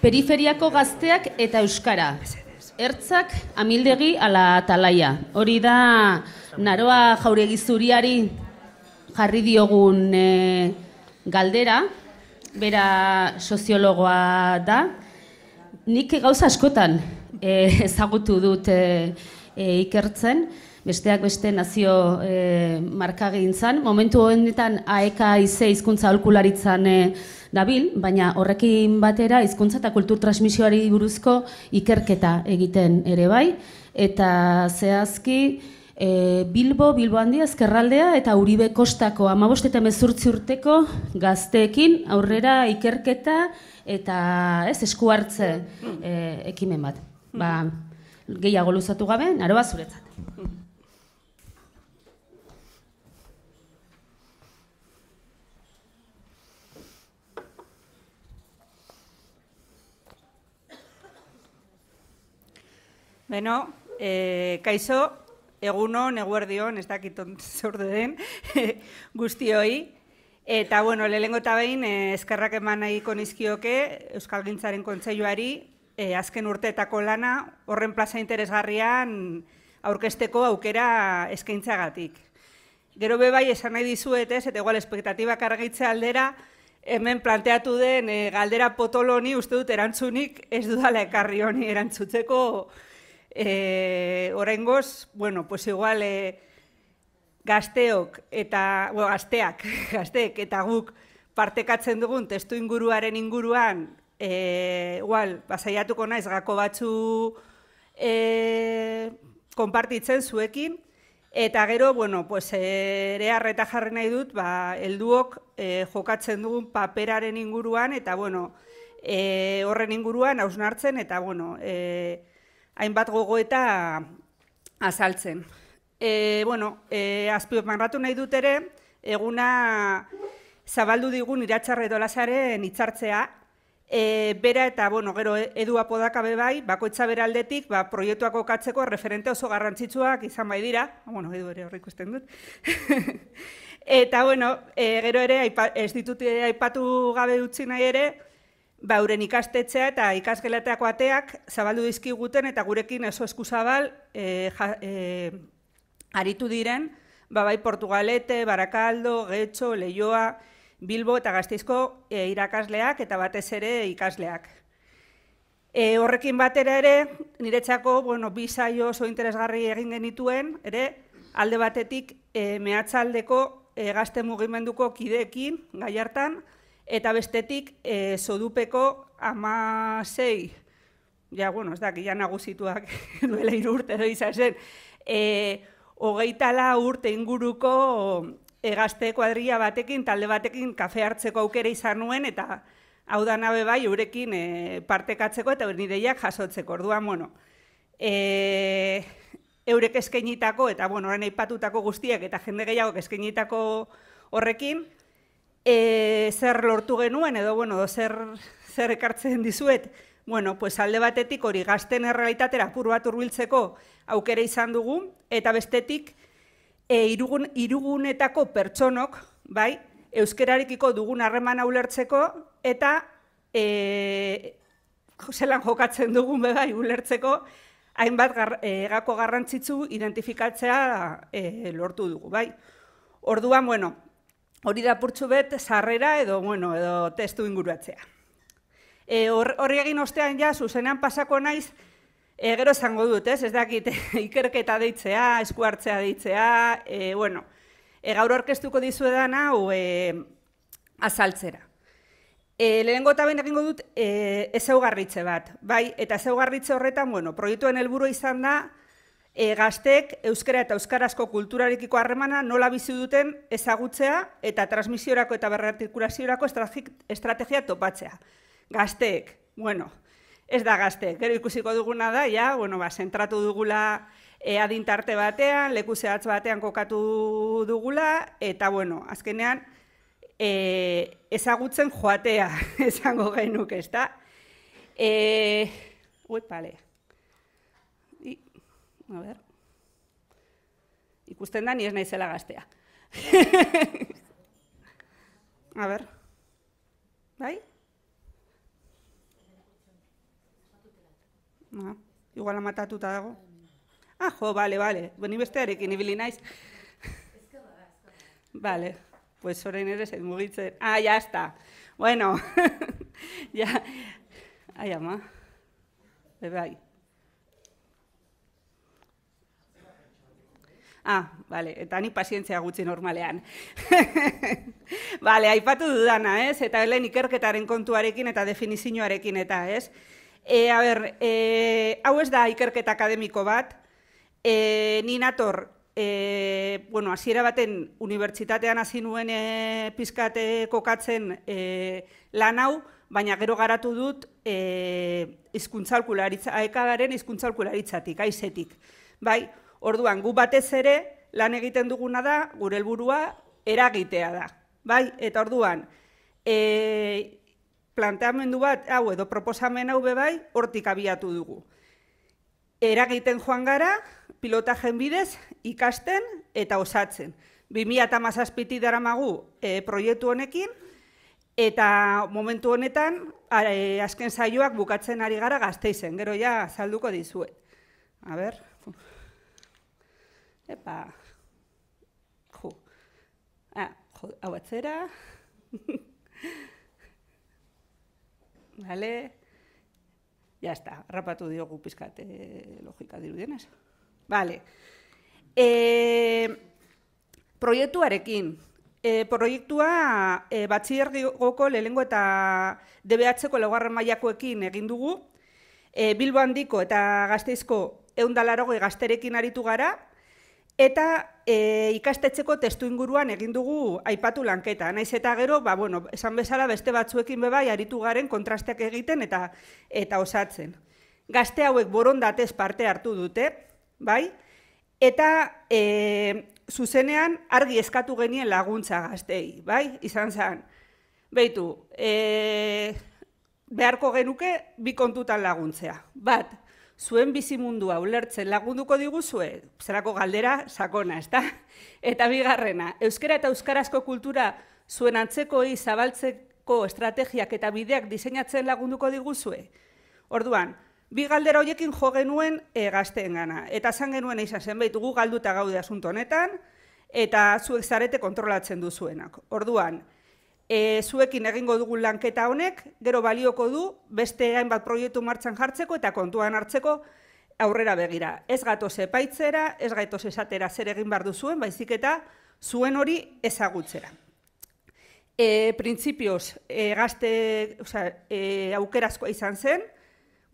Periferiako gazteak eta euskara. Ertzak, amildegi ala talaia. Hori da, naroa jauregi zuriari jarri diogun e, galdera, bera soziologoa da. Nik gauza askotan e, ezagutu dut e, e, ikertzen, besteak beste nazio e, markagintzan. Momentu honetan, aeka ize hizkuntza dabil, baina horrekin batera hizkuntza eta kultur transmisioari buruzko ikerketa egiten ere bai eta zehazki e, Bilbo, Bilbo handia ezkerraldea eta Uribe kostako 15 eta 18 urteko gazteekin aurrera ikerketa eta, ez, esku hartze e, ekimen bat. Ba, gehiago luzatu gabe, naroa zuretzat. Beno, e, kaixo, eguno, neguerdion, ez dakit ontzordu den, guztioi. Eta, bueno, lehengo eta behin, eskarrak eh, eskerrak eman nahi konizkioke, Euskal Gintzaren kontzeioari, e, eh, azken urteetako lana, horren plaza interesgarrian aurkesteko aukera eskaintzagatik. Gero bebai esan nahi dizuet ez, eta igual espektatiba kargitze aldera, hemen planteatu den e, galdera potoloni uste dut erantzunik ez dudala ekarri honi erantzutzeko Eh, oraingoz, bueno, pues igual eh, gazteok eta, bueno, gazteak, gazteek eta guk partekatzen dugun testu inguruaren inguruan, eh, igual basaiatuko naiz gako batzu eh konpartitzen zuekin eta gero, bueno, pues ere harreta jarri nahi dut, ba, helduok e, jokatzen dugun paperaren inguruan eta bueno, e, horren inguruan hausnartzen. eta bueno, eh hainbat gogo eta azaltzen. E, bueno, e, azpio nahi dut ere, eguna zabaldu digun iratxarre dolazaren itzartzea, e, bera eta, bueno, gero edu apodakabe bai, bakoitza bera aldetik, ba, proiektuako katzeko referente oso garrantzitsuak izan bai dira, bueno, edu ere horrik usten dut. eta, bueno, e, gero ere, aipa, ez ditut aipatu gabe utzi nahi ere, bauren ikastetzea eta ikasgelateako ateak zabaldu dizkiguten eta gurekin eso eskuzabal e, eh, ja, eh, aritu diren, ba, bai Portugalete, Barakaldo, Getxo, Leioa, Bilbo eta Gazteizko eh, irakasleak eta batez ere ikasleak. E, horrekin batera ere, niretzako, bueno, bi oso interesgarri egin genituen, ere, alde batetik e, mehatzaldeko e, gazte mugimenduko kideekin, gaiartan, hartan, Eta bestetik, e, sodupeko ama zei, ja, bueno, ez da, nagusituak duela irurte edo izan zen, e, hogeita urte inguruko egazte kuadria batekin, talde batekin, kafe hartzeko aukere izan nuen, eta hau da nabe bai, urekin e, eh, partekatzeko eta bernideiak jasotzeko. Orduan, bueno, e, eurek eskeinitako, eta bueno, orain aipatutako guztiak eta jende gehiago eskeinitako horrekin, e, zer lortu genuen edo bueno, edo zer zer ekartzen dizuet? Bueno, pues alde batetik hori gazten errealitatera apur bat urbiltzeko aukera izan dugu eta bestetik e, irugunetako pertsonok, bai, euskerarekiko dugun harremana ulertzeko eta e, zelan jokatzen dugun bai ulertzeko hainbat gar, egako garrantzitsu identifikatzea e, lortu dugu, bai. Orduan, bueno, hori da purtsu bet sarrera edo, bueno, edo testu inguruatzea. E, horri egin ostean ja, zuzenean pasako naiz, e, gero esango dut, ez, ez dakit, ikerketa deitzea, eskuartzea deitzea, e, bueno, e, gaur orkestuko dizuedan hau e, azaltzera. E, gota eta egingo dut e, zeugarritze bat, bai, eta zeugarritze horretan, bueno, proiektuen helburu izan da, e, gazteek euskera eta euskarazko kulturarekiko harremana nola bizi duten ezagutzea eta transmisiorako eta berratikulaziorako estrategia topatzea. Gazteek, bueno, ez da gazteek, gero ikusiko duguna da, ja, bueno, ba, zentratu dugula e, adintarte batean, leku zehatz batean kokatu dugula, eta, bueno, azkenean, e, ezagutzen joatea, esango gainuk ez da. E, Uet, palea. A ver. Ikusten da ni ez naizela gaztea. A ver. Bai? Ma, ah, igual amatatuta dago. Ah, jo, vale, vale. Beni bestearekin ibili naiz. Vale. Pues orain ere mugitzen. Ah, ya está. Bueno. ya. Ay, ama. Bai. Ah, bale, eta ni pazientzia gutxi normalean. bale, aipatu dudana, ez? Eta helen ikerketaren kontuarekin eta definizioarekin eta, ez? E, a ber, e, hau ez da ikerketa akademiko bat, e, ni nator, e, bueno, hasiera baten unibertsitatean hasi nuen e, pizkate kokatzen e, lan hau, baina gero garatu dut e, izkuntzalkularitza, aekagaren izkuntzalkularitzatik, aizetik. Bai, Orduan, gu batez ere lan egiten duguna da, gure helburua eragitea da. Bai, eta orduan, e, planteamendu bat, hau edo proposamen hau be bai, hortik abiatu dugu. Eragiten joan gara, pilotajen bidez, ikasten eta osatzen. eta mazazpiti dara magu e, proiektu honekin, eta momentu honetan, are, azken zailuak bukatzen ari gara gazteizen, gero ja, salduko dizuet. A ber, Epa, jo, ah, jo, hau atzera. Bale, ya está, rapatu diogu pizkate eh, logika dirudienez. Bale, e, eh, proiektuarekin, e, proiektua e, batxillergoko lehengo eta DBHko ko maiakoekin mailakoekin egin dugu, e, Bilbo handiko eta gazteizko eundalarogo gazterekin aritu gara, eta e, ikastetzeko testu inguruan egin dugu aipatu lanketa. Naiz eta gero, ba, bueno, esan bezala beste batzuekin bebai aritu garen kontrasteak egiten eta eta osatzen. Gazte hauek borondatez parte hartu dute, bai? Eta e, zuzenean argi eskatu genien laguntza gaztei, bai? Izan zen, behitu, e, beharko genuke bi kontutan laguntzea. Bat, zuen bizimundua ulertzen lagunduko diguzue, zerako galdera sakona, ez da? Eta bigarrena, euskera eta euskarazko kultura zuen antzekoi zabaltzeko estrategiak eta bideak diseinatzen lagunduko diguzue? Orduan, bi galdera hoiekin jo genuen e, eh, gazteen gana. Eta zan genuen eizan zenbait gu galduta gaude asunto honetan, eta zuek zarete kontrolatzen duzuenak. Orduan, e, zuekin egingo dugu lanketa honek, gero balioko du beste hainbat proiektu martxan jartzeko eta kontuan hartzeko aurrera begira. Ez gatoz epaitzera, ez gaitoz esatera zer egin behar duzuen, baizik eta zuen hori ezagutzera. E, Printzipioz, e, gazte oza, e, aukerazkoa izan zen,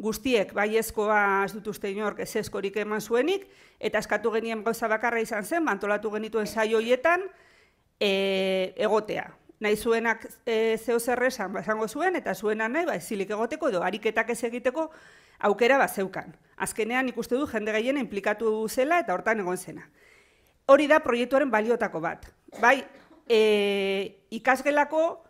guztiek baiezkoa ez dut uste inork ez eskorik eman zuenik, eta eskatu genien gauza bakarra izan zen, mantolatu genituen saioietan, e, egotea, nahi zuenak e, zeo ba, esango zuen, eta zuena nahi, ba, zilik egoteko edo ariketak ez egiteko aukera bat zeukan. Azkenean ikuste du jende gehien implikatu zela eta hortan egon zena. Hori da proiektuaren baliotako bat. Bai, e, ikasgelako,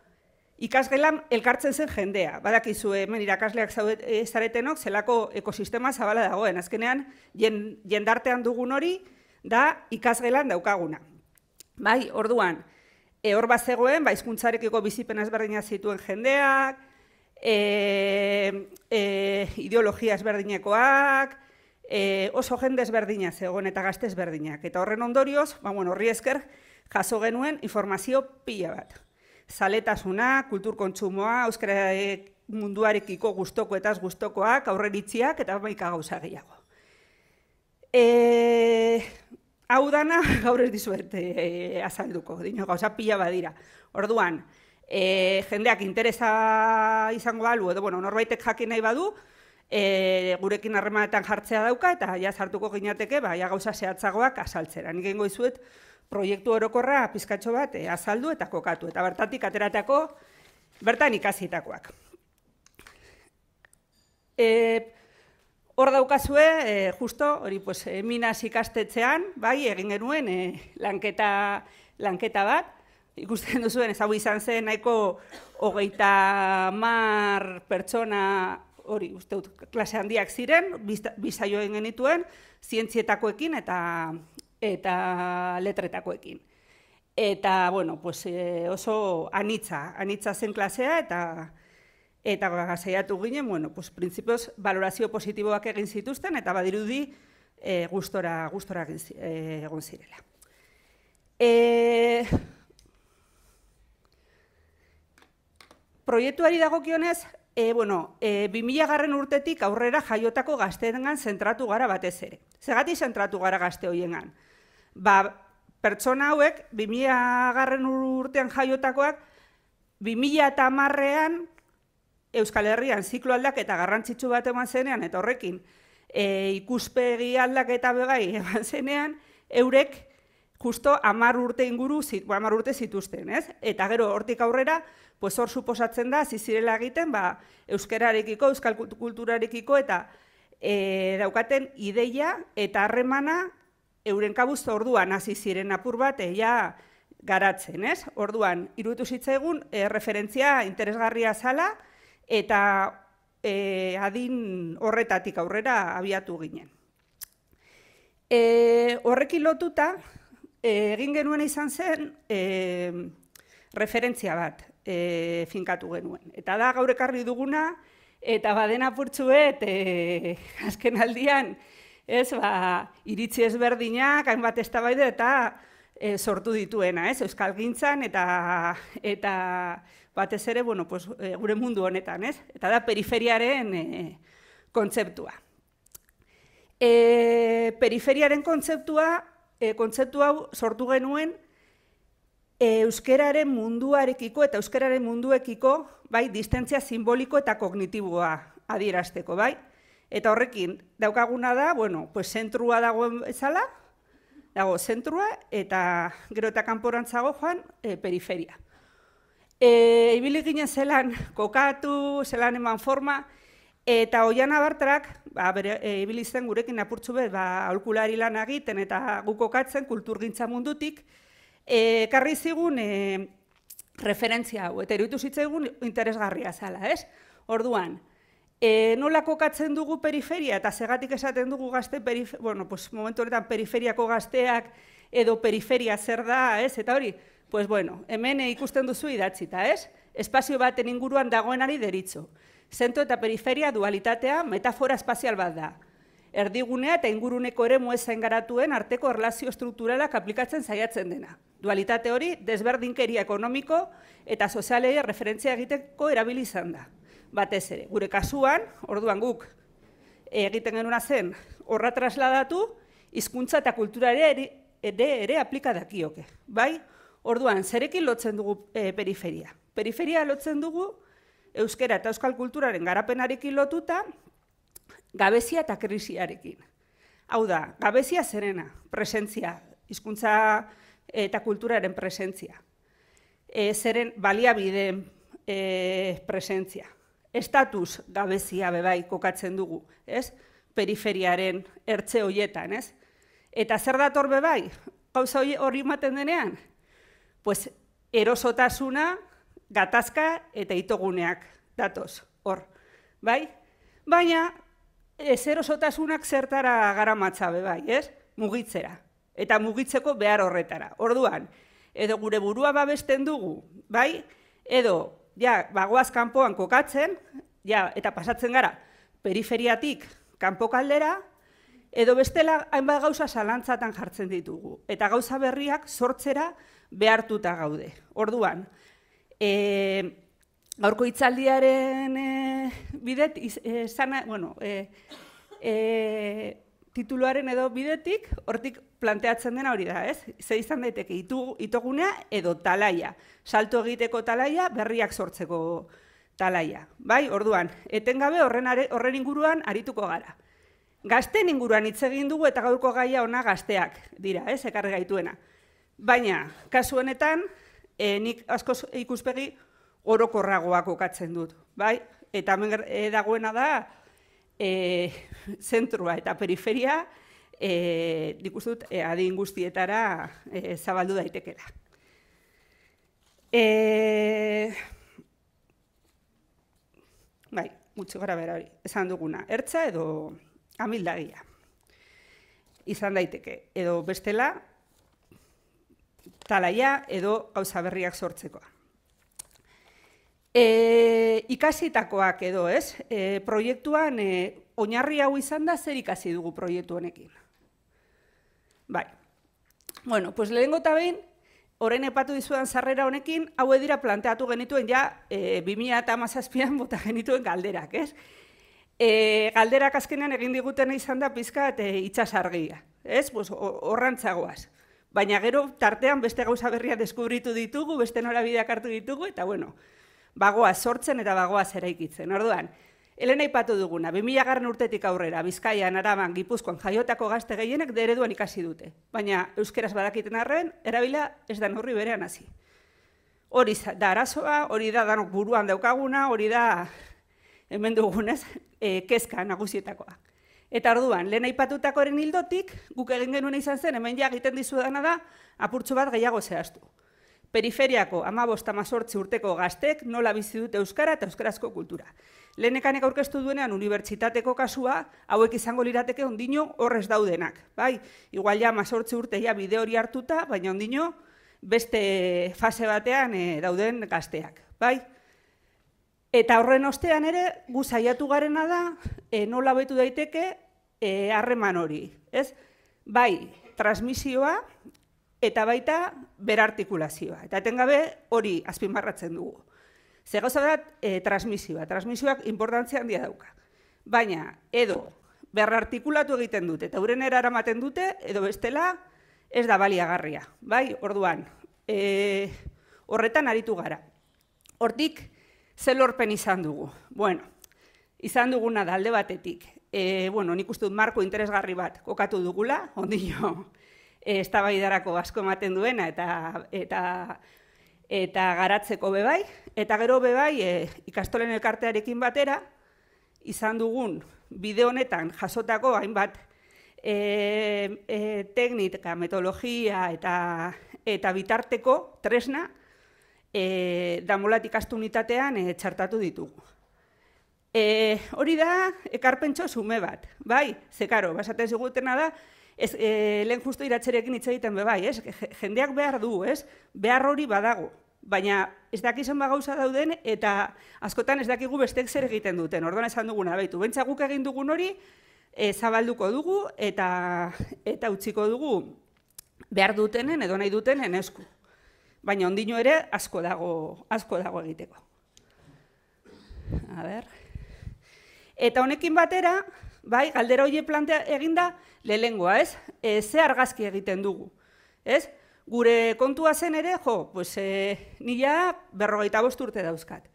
ikasgelan elkartzen zen jendea. Badakizu hemen irakasleak e, zaretenok, zelako ekosistema zabala dagoen. Azkenean, jendartean dugun hori, da ikasgelan daukaguna. Bai, orduan, e, hor bat zegoen, ba, izkuntzarekiko bizipen ezberdina zituen jendeak, e, e, ideologia ezberdinekoak, e, oso jende ezberdina zegoen eta gazte ezberdinak. Eta horren ondorioz, ba, bueno, horri esker, jaso genuen informazio pila bat. Zaletasuna, kultur kontsumoa, euskara munduarekiko gustoko eta gustokoak aurreritziak eta baika gauza gehiago. E, Hau dana gaur ez dizuet e, azalduko, dino gauza pila badira. Orduan, e, jendeak interesa izango balu, edo, bueno, norbaitek jakin nahi badu, e, gurekin harremanetan jartzea dauka, eta ja sartuko gineateke, ba, ja gauza zehatzagoak azaltzera. Nik ingo izuet, proiektu orokorra pizkatxo bat azaldu eta kokatu, eta bertatik ateratako, bertan ikasitakoak. E, Hor daukazue, e, justo, hori, pues, eh, ikastetzean, bai, egin genuen e, lanketa, lanketa bat, ikusten duzuen, ez hau izan zen, nahiko hogeita mar pertsona, hori, uste, klase handiak ziren, bizaio egin genituen, zientzietakoekin eta, eta letretakoekin. Eta, bueno, pues, e, oso anitza, anitza zen klasea, eta, Eta gazaiatu ginen, bueno, pues, prinsipioz, valorazio positiboak egin zituzten, eta badirudi e, gustora, gustora egin, eh, egon zirela. E, proiektuari dagokionez, e, bueno, e, 2000 garren urtetik aurrera jaiotako gazteengan zentratu gara batez ere. Zegati zentratu gara gazte hoiengan. Ba, pertsona hauek, 2000 garren urtean jaiotakoak, 2000 eta marrean Euskal Herrian ziklo aldak eta garrantzitsu bat eman zenean, eta horrekin e, ikuspegi aldaketa eta begai eman zenean, eurek justo amar urte inguru, zi, amar urte zituzten, ez? Eta gero hortik aurrera, pues hor suposatzen da, zizirela egiten, ba, euskerarekiko, euskal kulturarekiko, eta e, daukaten ideia eta harremana euren kabuz orduan hasi ziren apur bat, ja garatzen, ez? Orduan, irutu zitzaigun, e, referentzia interesgarria zala, eta e, adin horretatik aurrera abiatu ginen. E, horrekin lotuta, e, egin genuen izan zen e, referentzia bat e, finkatu genuen. Eta da gaur ekarri duguna, eta badena purtsuet, e, azken aldian, ez, ba, iritzi ezberdinak, hainbat eztabaide eta e, sortu dituena, ez? Euskal gintzan eta, eta batez ere, bueno, pues, e, gure mundu honetan, ez? Eta da periferiaren e, kontzeptua. E, periferiaren kontzeptua, e, kontzeptu hau sortu genuen e, euskeraren munduarekiko eta euskeraren munduekiko bai, distentzia simboliko eta kognitiboa adierazteko, bai? Eta horrekin, daukaguna da, bueno, pues zentrua dagoen bezala, dago zentrua eta gero eta kanporantzago joan e, periferia. E, ibili ginen zelan kokatu, zelan eman forma, eta oian abartrak, ba, eh, ibili zen gurekin apurtzu behar, ba, aulkulari lan egiten eta gukokatzen kultur gintza mundutik, e, karri zigun referentzia hau, eta eritu zitzaigun interesgarria zala, ez? Orduan, E, nola kokatzen dugu periferia eta zegatik esaten dugu gazte periferia, bueno, pues momentu horretan periferiako gazteak edo periferia zer da, ez? Eta hori, pues bueno, hemen ikusten duzu idatzita, ez? Espazio baten inguruan dagoenari deritzo. Zento eta periferia dualitatea metafora espazial bat da. Erdigunea eta inguruneko ere muezen garatuen arteko erlazio strukturalak aplikatzen saiatzen dena. Dualitate hori desberdinkeria ekonomiko eta sozialei referentzia egiteko erabilizan da batez ere. Gure kasuan, orduan guk egiten genuna zen horra trasladatu, hizkuntza eta kultura ere ere, ere Bai? Orduan, zerekin lotzen dugu e, periferia. Periferia lotzen dugu euskera eta euskal kulturaren garapenarekin lotuta gabezia eta krisiarekin. Hau da, gabezia zerena, presentzia, hizkuntza eta kulturaren presentzia. E, zeren baliabide e, presentzia estatus gabezia bebai kokatzen dugu, ez? Periferiaren ertze hoietan, ez? Eta zer dator bebai? Gauza horri ematen denean? Pues erosotasuna, gatazka eta itoguneak datoz, hor. Bai? Baina, ez erosotasunak zertara gara matza bebai, ez? Mugitzera. Eta mugitzeko behar horretara. Orduan, edo gure burua babesten dugu, bai? Edo ja, bagoaz kanpoan kokatzen, ja, eta pasatzen gara, periferiatik kanpo kaldera, edo bestela hainbat gauza salantzatan jartzen ditugu. Eta gauza berriak sortzera behartuta gaude. Orduan, e, gaurko itzaldiaren e, bidet, e, bueno, e, e, tituluaren edo bidetik, hortik planteatzen dena hori da, ez? Ze izan daiteke itu, itogunea edo talaia. Salto egiteko talaia, berriak sortzeko talaia. Bai, orduan, etengabe horren, horren inguruan arituko gara. Gazten inguruan hitz egin dugu eta gaurko gaia ona gazteak dira, ez? Ekarri gaituena. Baina, kasuenetan, e, eh, nik asko ikuspegi orokorragoa kokatzen dut, bai? Eta hemen eh, dagoena da, e, eh, zentrua eta periferia, e, dikustut, e, adin guztietara eh, zabaldu daiteke E, eh, bai, gutxi gara bera esan duguna, ertza edo amildagia izan daiteke, edo bestela, talaia edo gauza berriak sortzekoa. E, eh, ikasitakoak edo, ez? E, proiektuan, e, oinarri hau izan da, zer ikasi dugu proiektu honekin? Bai. Bueno, pues lehengo eta behin, orain epatu dizudan sarrera honekin, hau edira planteatu genituen ja, e, eh, eta mazazpian bota genituen galderak, ez? E, galderak azkenean egin diguten izan da pizka eta eh, itxasargia, ez? Pues, horrantzagoaz. Baina gero tartean beste gauza berria deskubritu ditugu, beste norabideak hartu ditugu, eta bueno, bagoaz sortzen eta bagoaz eraikitzen. Orduan, Elena ipatu duguna, 2000 garren urtetik aurrera, Bizkaian, Araban, Gipuzkoan, jaiotako gazte gehienek dereduan ikasi dute. Baina, euskeraz badakiten arren, erabila ez da horri berean hasi. Hori da arazoa, hori da danok buruan daukaguna, hori da hemen dugunez, e, kezka nagusietakoa. Eta orduan, lehen aipatutako eren hildotik, guk egin genuen izan zen, hemen ja egiten dizudana da, apurtzu bat gehiago zehaztu. Periferiako, amabost, amazortzi urteko gaztek, nola bizi dute Euskara eta Euskarazko kultura lehenekanek aurkeztu duenean unibertsitateko kasua, hauek izango lirateke ondino horrez daudenak. Bai, igual ja, mazortzi urte ja bide hori hartuta, baina ondino beste fase batean eh, dauden gazteak. Bai, eta horren ostean ere, gu saiatu garena da, e, nola betu daiteke eh, harreman hori. Ez? Bai, transmisioa eta baita berartikulazioa. Eta etengabe hori azpimarratzen dugu. Zer gauza da, e, eh, transmisioa. Transmisioak importantzia handia dauka. Baina, edo, behar artikulatu egiten dute, eta uren eramaten dute, edo bestela, ez da baliagarria. Bai, orduan, e, horretan aritu gara. Hortik, zer lorpen izan dugu. Bueno, izan duguna da, alde batetik. E, bueno, nik uste dut marko interesgarri bat kokatu dugula, ondino, e, ez da asko ematen duena, eta, eta eta garatzeko bebai, eta gero bebai e, ikastolen elkartearekin batera, izan dugun bide honetan jasotako hainbat e, e, teknika, metodologia eta, eta bitarteko tresna e, damolat unitatean e, txartatu ditugu. E, hori da, ekarpentxo sume bat, bai, zekaro, basaten zigutena da, Ez, e, lehen justu iratxerekin hitz egiten bebai, ez? Jendeak behar du, ez? Behar hori badago. Baina ez daki bagauza gauza dauden eta askotan ez dakigu bestek zer egiten duten. Orduan esan duguna, baitu, guk egin dugun hori, e, zabalduko dugu eta, eta utziko dugu behar dutenen edo nahi dutenen esku. Baina ondino ere asko dago, asko dago egiteko. A ber... Eta honekin batera, bai, galdera hoie plantea eginda lehengoa, ez? E, ze argazki egiten dugu, ez? Gure kontua zen ere, jo, pues, e, nila berrogeita bost urte dauzkat.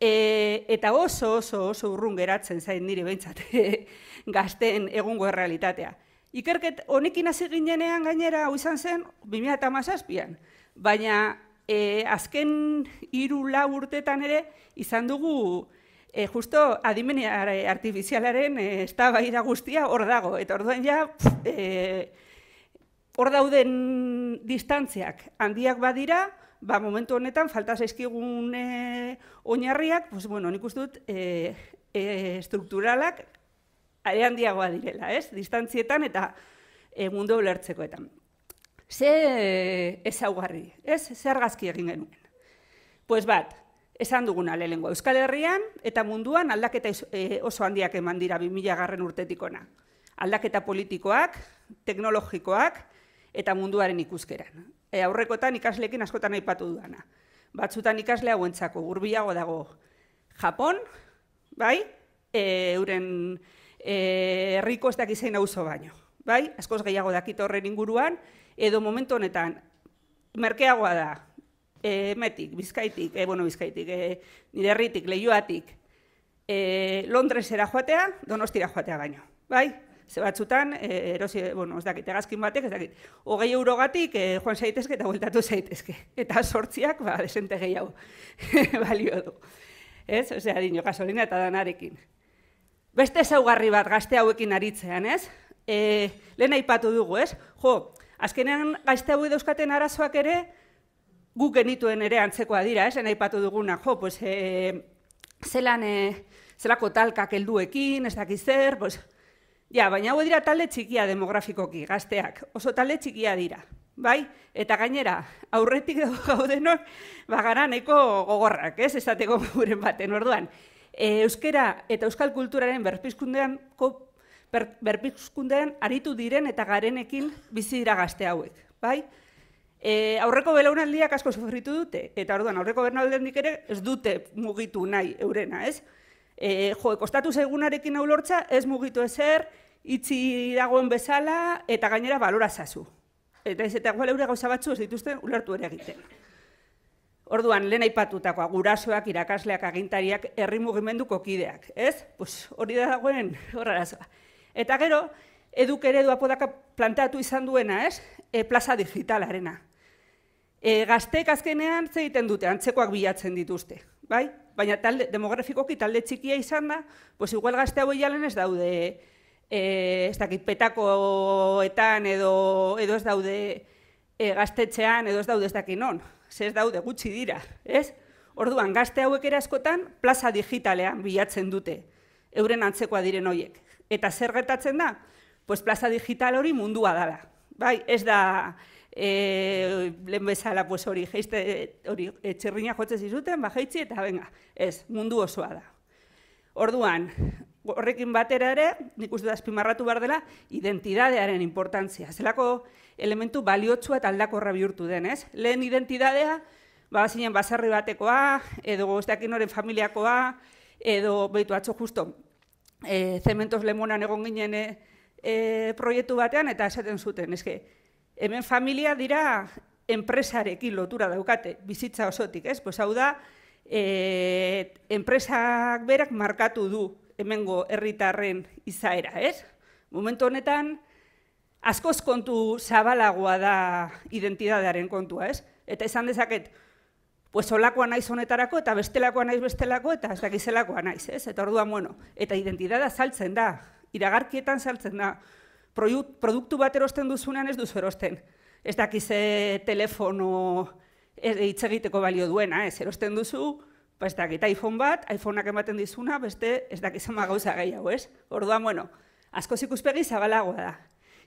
E, eta oso, oso, oso urrun geratzen zain nire behintzat gazten egungo errealitatea. Ikerket, honekin hasi ginenean gainera, hau izan zen, 2008an, baina e, azken iru la urtetan ere, izan dugu e, justo adimene artifizialaren estaba eh, ira guztia hor dago. Eta orduan ja, eh, hor e, dauden distantziak handiak badira, ba, momentu honetan falta zaizkigun e, oinarriak, pues, bueno, nik dut e, e, strukturalak ari handiagoa direla, ez? Distantzietan eta e, mundu ulertzekoetan. Ze ezaugarri, ez? Zer gazki egin genuen. Pues bat, esan duguna lehengo Euskal Herrian eta munduan aldaketa eh, oso handiak eman dira bi milagarren urtetikona. Aldaketa politikoak, teknologikoak eta munduaren ikuskeran. E, aurrekotan ikaslekin askotan aipatu dudana. Batzutan ikasle hauentzako urbiago dago Japon, bai? E, euren e, erriko ez dakizein hau baino. Bai? Askoz gehiago dakit horren inguruan, edo momentu honetan, merkeagoa da, e, eh, metik, bizkaitik, e, bueno, bizkaitik, e, nire herritik, lehioatik, Londresera joatea, donostira joatea baino, bai? Ze batzutan, e, erosi, bueno, ez dakit, egazkin batek, ez dakit, hogei eurogatik, e, joan zaitezke eta bueltatu zaitezke. Eta sortziak, ba, desente gehiago, balio du. Ez? Osea, dino, gasolina eta danarekin. Beste zaugarri bat gazte hauekin aritzean, ez? E, lehen aipatu dugu, ez? Jo, azkenean gazte hauek dauzkaten arazoak ere, guk genituen ere antzekoa dira, esan aipatu duguna, jo, pues, e, zelan, e, zelako talkak helduekin, ez dakiz zer, pues, ja, baina hau dira talde txikia demografikoki, gazteak, oso talde txikia dira, bai? Eta gainera, aurretik dago denon, bagara gogorrak, ez, esateko guren baten, orduan, e, euskera eta euskal kulturaren berpizkundean, ko, aritu diren eta garenekin bizi dira gazte hauek, Bai? E, aurreko belaunaldiak asko sufritu dute, eta orduan, aurreko bernaldiak ere ez dute mugitu nahi eurena, ez? E, jo, kostatu zeigunarekin hau lortza, ez mugitu ezer, itzi dagoen bezala, eta gainera balora zazu. Eta ez, eta gure gauza batzu ez dituzte ulertu ere egiten. Orduan, lehen aipatutako gurasoak, irakasleak, agintariak, herri mugimenduko kideak, ez? Pues, hori da dagoen horra Eta gero, eduk ere du apodaka plantatu izan duena, ez? e, plaza digital arena. E, gaztek azkenean ze egiten dute, antzekoak bilatzen dituzte, bai? Baina talde demografikoki talde txikia izan da, pues igual gazte hau ez daude, e, ez dakit petakoetan edo, edo ez daude e, gaztetxean edo ez daude ez dakit non, ez daude gutxi dira, ez? Orduan, gazte hauek askotan plaza digitalean bilatzen dute, euren antzekoa diren horiek. Eta zer gertatzen da? Pues plaza digital hori mundua dala, Bai, ez da, e, lehen bezala, pues hori, geizte, hori, etxerriña eh, jotzez izuten, ba, eta venga, ez, mundu osoa da. Orduan, horrekin batera ere, nik uste da espimarratu behar dela, identidadearen importantzia. Zelako elementu baliotsua eta aldako bihurtu den, ez? Lehen identidadea, ba, zinen, bazarri batekoa, edo gozteak inoren familiakoa, edo, behitu atzo, justo, e, zementos lemonan egon ginen, egon ginen, e, proiektu batean eta esaten zuten, eske hemen familia dira enpresarekin lotura daukate bizitza osotik, ez? Pues hau da e, enpresak berak markatu du hemengo herritarren izaera, ez? Momentu honetan askoz kontu zabalagoa da identidadearen kontua, ez? Eta izan dezaket Pues holakoa naiz honetarako eta bestelakoa naiz bestelako eta ez dakizelakoa naiz, ez? Eta orduan, bueno, eta identidada saltzen da, iragarkietan saltzen da. produktu bat erosten duzunan ez duzu erosten. Ez dakize eh, telefono eh, hitz egiteko balio duena, ez erosten duzu, ba ez dakit iPhone bat, iPhoneak ematen dizuna, beste ez dakize ma gauza gehiago, ez? Orduan, bueno, asko zikuspegi zabalagoa da.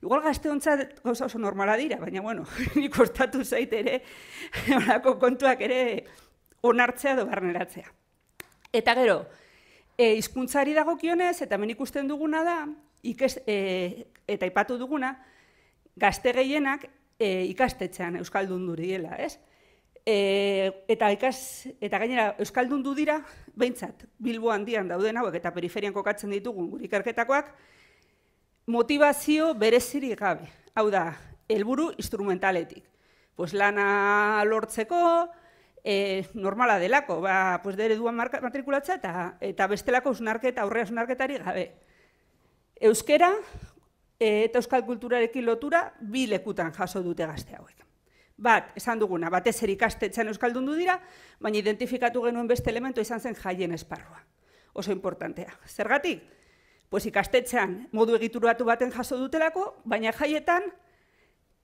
Igual gazte ontza gauza oso normala dira, baina, bueno, nik ostatu zait ere, orako kontuak ere onartzea do barneratzea. Eta gero, E, izkuntzari dago kionez, eta hemen ikusten duguna da, e, eta ipatu duguna, gazte gehienak e, ikastetxean Euskaldun du ez? E, eta, ikas, eta gainera Euskaldun du dira, behintzat, bilbo handian dauden hauek, eta periferian kokatzen ditugun gure ikerketakoak, motivazio berezirik gabe, hau da, helburu instrumentaletik. Pues lana lortzeko, e, normala delako, ba, pues dere duan matrikulatza eta, eta bestelako usunarketa, aurrea usunarketari gabe. Euskera eh, eta euskal kulturarekin lotura bi lekutan jaso dute gazte hauek. Bat, esan duguna, bat ez erikastetzen euskal dundu dira, baina identifikatu genuen beste elementu izan zen jaien esparrua. Oso importantea. Zergatik? Pues ikastetzean modu egituratu baten jaso dutelako, baina jaietan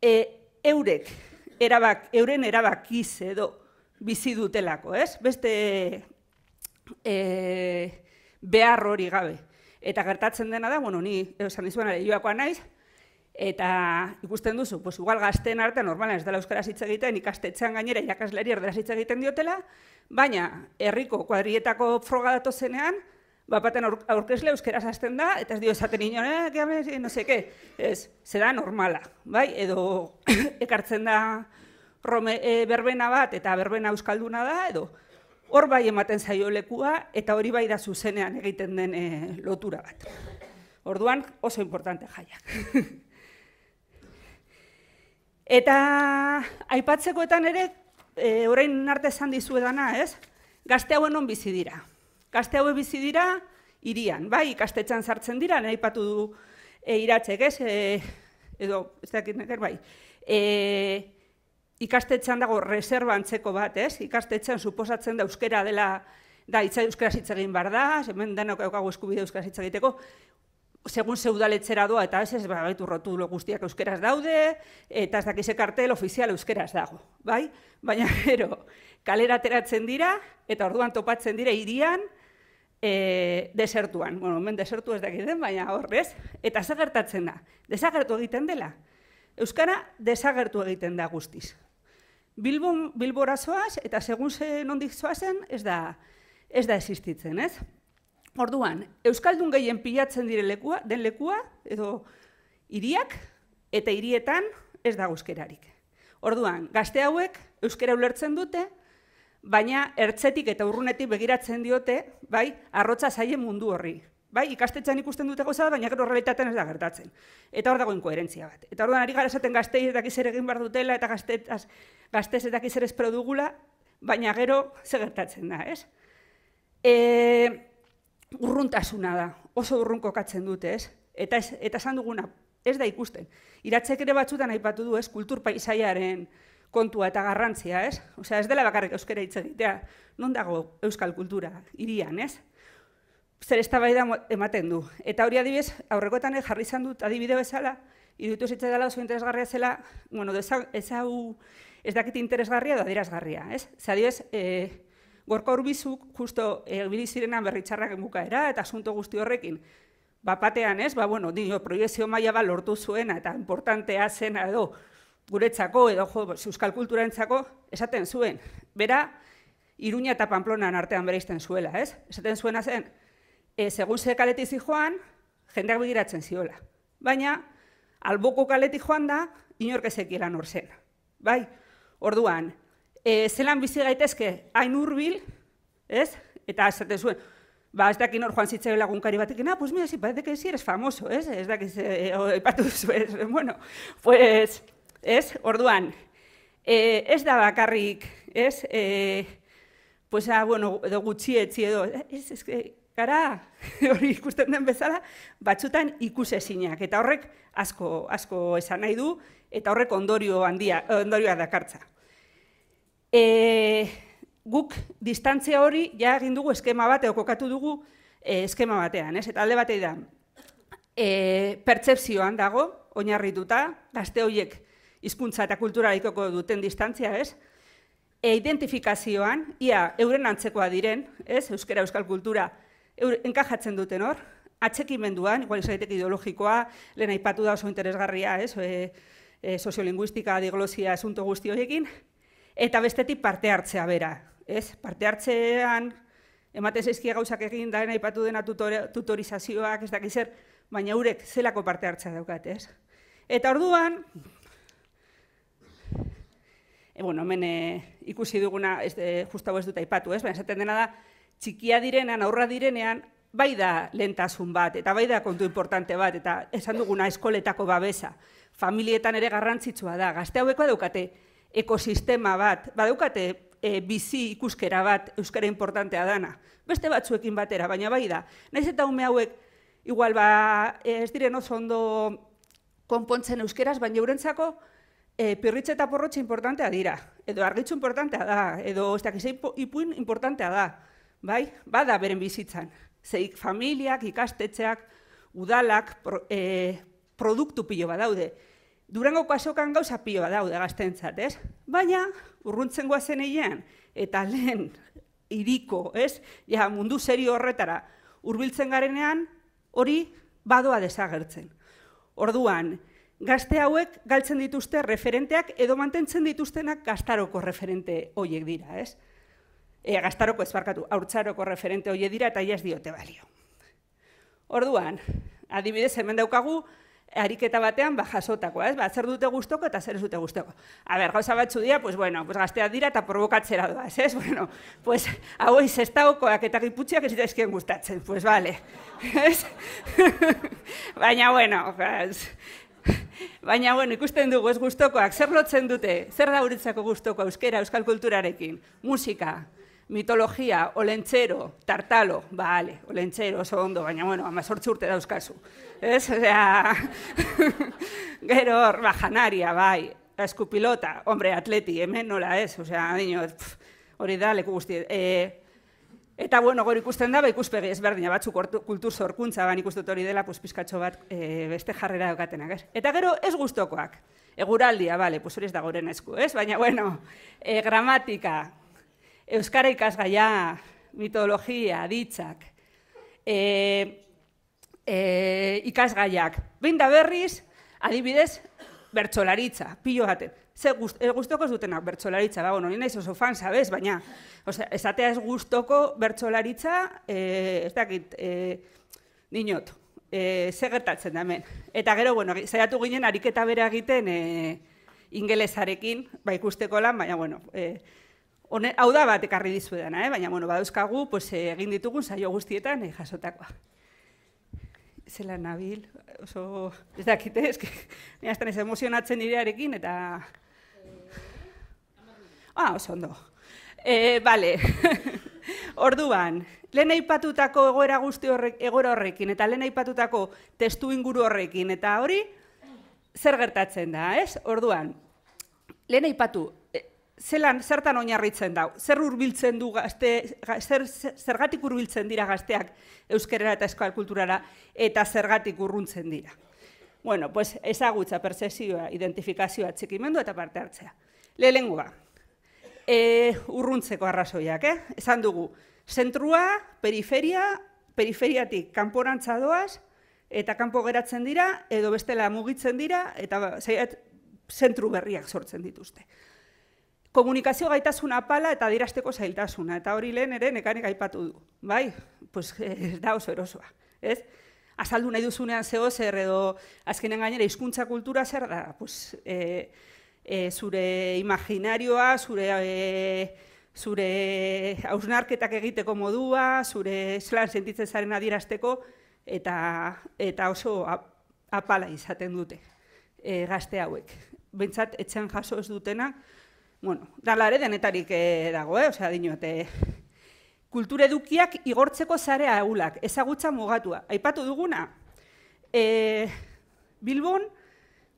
e, eurek, erabak, euren erabakiz edo bizi dutelako, ez? Beste e, behar hori gabe. Eta gertatzen dena da, bueno, ni esan dizuen ara joakoa naiz eta ikusten duzu, pues igual gazten arte normala ez dela euskaraz hitz egiten, ikastetxean gainera jakasleri erderaz hitz egiten diotela, baina herriko kuadrietako froga dato zenean, ba paten aurkezle euskaraz hasten da eta ez dio esaten inon, eh, que no seke, qué, es, da normala, bai? Edo ekartzen da berbena eh, bat eta berbena euskalduna da edo hor bai ematen zaio lekua eta hori bai da zuzenean egiten den e, lotura bat. Orduan oso importante jaiak. eta aipatzekoetan ere e, orain arte esan dizuedana, ez? Gazte hauen on bizi dira. Gazte hauek bizi dira irian, bai, ikastetxan sartzen dira, nahi patu du e, ez? E, edo, ez dakit neker, bai. E, ikastetxean dago antzeko bat, ez? Ikastetxean suposatzen da euskera dela, da, itza euskera egin bar da, hemen denok eukagu eskubide euskera hitz egiteko, segun zeudaletzera doa, eta ez ez, baitu ba, rotulo guztiak euskeraz daude, eta ez dakiz ofizial euskeraz dago, bai? Baina, gero, kalera ateratzen dira, eta orduan topatzen dira irian, e, eh, desertuan. Bueno, men desertu ez dakiten, baina horrez. Eta zagertatzen da, desagertu egiten dela. Euskara desagertu egiten da guztiz. Bilbora Bilborazoaz eta segun ze nondik zoazen ez da ez da existitzen, ez? Orduan, euskaldun gehien pilatzen dire lekua, den lekua edo hiriak eta hirietan ez da euskerarik. Orduan, gazte hauek euskera ulertzen dute, baina ertzetik eta urrunetik begiratzen diote, bai, arrotza zaien mundu horri bai, ikastetxean ikusten dute goza, baina gero realitatean ez da gertatzen. Eta hor dago inkoherentzia bat. Eta hor ari gara esaten gazte eta dakiz ere egin behar dutela, eta gazte, az, espero dugula, baina gero ze gertatzen da, ez? E, urruntasuna da, oso urrun kokatzen dute, ez? Eta, eta esan duguna, ez da ikusten. Iratzek ere batzutan aipatu du, ez? Kultur paisaiaren kontua eta garrantzia, ez? Osea, ez dela bakarrik euskera hitz egitea. Non dago euskal kultura irian, ez? zer da ematen du. Eta hori adibidez, aurrekoetan jarri izan dut adibide bezala, iruditu zitza dela oso interesgarria zela, bueno, deza, ez dakit interesgarria da dirasgarria, ez? Zer adibidez, e, gorko justo, eh, bilizirenan berritxarrak enbukaera, eta asunto guzti horrekin, ba, batean, ez, ba, bueno, dio, proiezio maila ba lortu zuena, eta importantea zena edo, guretzako, edo, jo, euskal entzako, esaten zuen, bera, Iruña eta Pamplonan artean bereizten zuela, ez? Esaten zuena zen, e, segun ze kaletik joan, jendeak begiratzen ziola. Baina, alboko kaletik joan da, inork ezekiela nor Bai, orduan, e, zelan bizi gaitezke, hain urbil, ez? Eta esaten zuen, ba, ez dakin hor joan zitzaio lagunkari batekin, ah, pues mira, si parece que si eres famoso, ez? Ez dakiz, e, e, bueno, pues, ez? Orduan, e, ez da bakarrik, ez? Eh, pues, ah, bueno, edo gutxietzi edo, ez, ez, ez, gara, hori ikusten den bezala, batzutan ikusezinak. Eta horrek asko, asko esan nahi du, eta horrek ondorio handia, ondorioa dakartza. E, guk distantzia hori, ja egin dugu eskema bat, edo kokatu dugu e, eskema batean, ez? Eta alde batean da, e, pertsepzioan dago, oinarrituta duta, gazte horiek hizkuntza eta kultura duten distantzia, ez? E identifikazioan, ia euren antzekoa diren, ez? euskera euskal kultura, enkajatzen duten hor, menduan, igual izateik ideologikoa, lehen aipatu da oso interesgarria, ez, e, e, soziolinguistika, diglosia, esunto guzti horiekin, eta bestetik parte hartzea bera, ez, parte hartzean, ematen zaizkia gauzak egin, da aipatu dena tutorizazioak, ez dakiz zer, baina urek zelako parte hartzea daukat, ez. Eta orduan, e, bueno, hemen e, ikusi duguna, ez, e, justa ez dut aipatu, ez, baina esaten dena da, txikia direnean, aurra direnean, bai da lentasun bat, eta bai da kontu importante bat, eta esan duguna eskoletako babesa. Familietan ere garrantzitsua da, gazte haueko daukate ekosistema bat, badaukate e, bizi ikuskera bat euskara importantea dana. Beste batzuekin batera, baina bai da. Naiz eta ume hauek, igual ba, e, ez diren oso ondo konpontzen euskeraz, baina eurentzako e, eta porrotxe importantea dira. Edo argitzu importantea da, edo ez dakizei ipuin importantea da bai, bada beren bizitzan. Zeik familiak, ikastetxeak, udalak, pro, eh, produktu pilo badaude. Durango pasokan gauza pilo badaude gaztentzat, ez? Baina, urruntzen guazen egin, eta lehen iriko, ez? Ja, mundu serio horretara, hurbiltzen garenean, hori badoa desagertzen. Orduan, gazte hauek galtzen dituzte referenteak edo mantentzen dituztenak gaztaroko referente horiek dira, ez? e, gaztaroko ezbarkatu, haurtzaroko referente hoie dira eta ez diote balio. Orduan, adibidez, hemen daukagu, ariketa batean ba, ez? Ba, zer dute gustoko eta zer ez dute gustoko. A ber, gauza batzu dira, pues bueno, pues gaztea dira eta provokatzera doaz, ez? Bueno, pues hauei ez eta giputxeak ez da eskien gustatzen, pues vale. baina bueno, pues, baina bueno, ikusten dugu ez gustokoak, zer lotzen dute, zer da guretzako gustoko euskera, euskal kulturarekin, musika, mitologia, olentzero, tartalo, ba, olentzero, oso ondo, baina, bueno, amazortzi urte dauzkazu. Ez, osea, gero hor, bajanaria, bai, eskupilota, hombre, atleti, hemen nola ez, osea, dino, hori da, leku guzti, e, Eta, bueno, gori ikusten da, ba, ikuspegi ezberdina, batzuk kultur zorkuntza, ban ikustut hori dela, pizkatxo bat e, beste jarrera egatenak, ez? Eta gero, ez guztokoak. Eguraldia, bale, pues hori da goren esku, ez? Baina, bueno, e, gramatika, Euskara ikasgaia, mitologia, ditzak, e, e, ikasgaiak. Binda berriz, adibidez, bertsolaritza, pilo gaten. Ze gust, ez guztoko ez dutenak bertsolaritza, da, ba, bueno, nina oso fan, sabez, baina, ose, esatea ez guztoko bertsolaritza, e, ez dakit, e, dinot, e, ze gertatzen da hemen. Eta gero, bueno, zaiatu ginen ariketa bera egiten e, ingelezarekin, ba, ikusteko lan, baina, bueno, e, One, hau da bat ekarri dizu dena, eh? baina bueno, badauzkagu, pues, eh, egin ditugun saio guztietan eh, jasotakoa. Zela nabil, oso, ez dakite, eh? ez que, nire emozionatzen nirearekin, eta... Eh, ah, oso ondo. Eh, bale, orduan, lehen aipatutako egoera guzti horrek, egoera horrekin, eta lehen aipatutako testu inguru horrekin, eta hori, zer gertatzen da, ez? Orduan, lehen aipatu, zelan zertan oinarritzen da, Zer hurbiltzen du gazte, zer, zergatik hurbiltzen dira gazteak euskerera eta eskoal kulturara eta zergatik urruntzen dira? Bueno, pues ezagutza, pertsesioa, identifikazioa, txikimendu eta parte hartzea. Le E, urruntzeko arrazoiak, eh? Esan dugu, zentrua, periferia, periferiatik kanporantza doaz, eta kanpo geratzen dira, edo bestela mugitzen dira, eta zentru berriak sortzen dituzte komunikazio gaitasuna apala eta dirasteko zailtasuna, eta hori lehen ere nekane aipatu du, bai? Pues eh, ez da oso erosoa, ez? Azaldu nahi duzunean zeo zer edo azkenen gainera hizkuntza kultura zer da, pues eh, eh, zure imaginarioa, zure zure hausnarketak egiteko modua, zure eslan sentitzen zaren adierazteko, eta oso apala izaten dute gazte hauek. Bentsat, etxean jaso ez dutenak, bueno, dala ere denetarik eh, dago, eh? osea, dinot, eh, kultura edukiak igortzeko zare eulak, ezagutza mugatua. Aipatu duguna, e, Bilbon,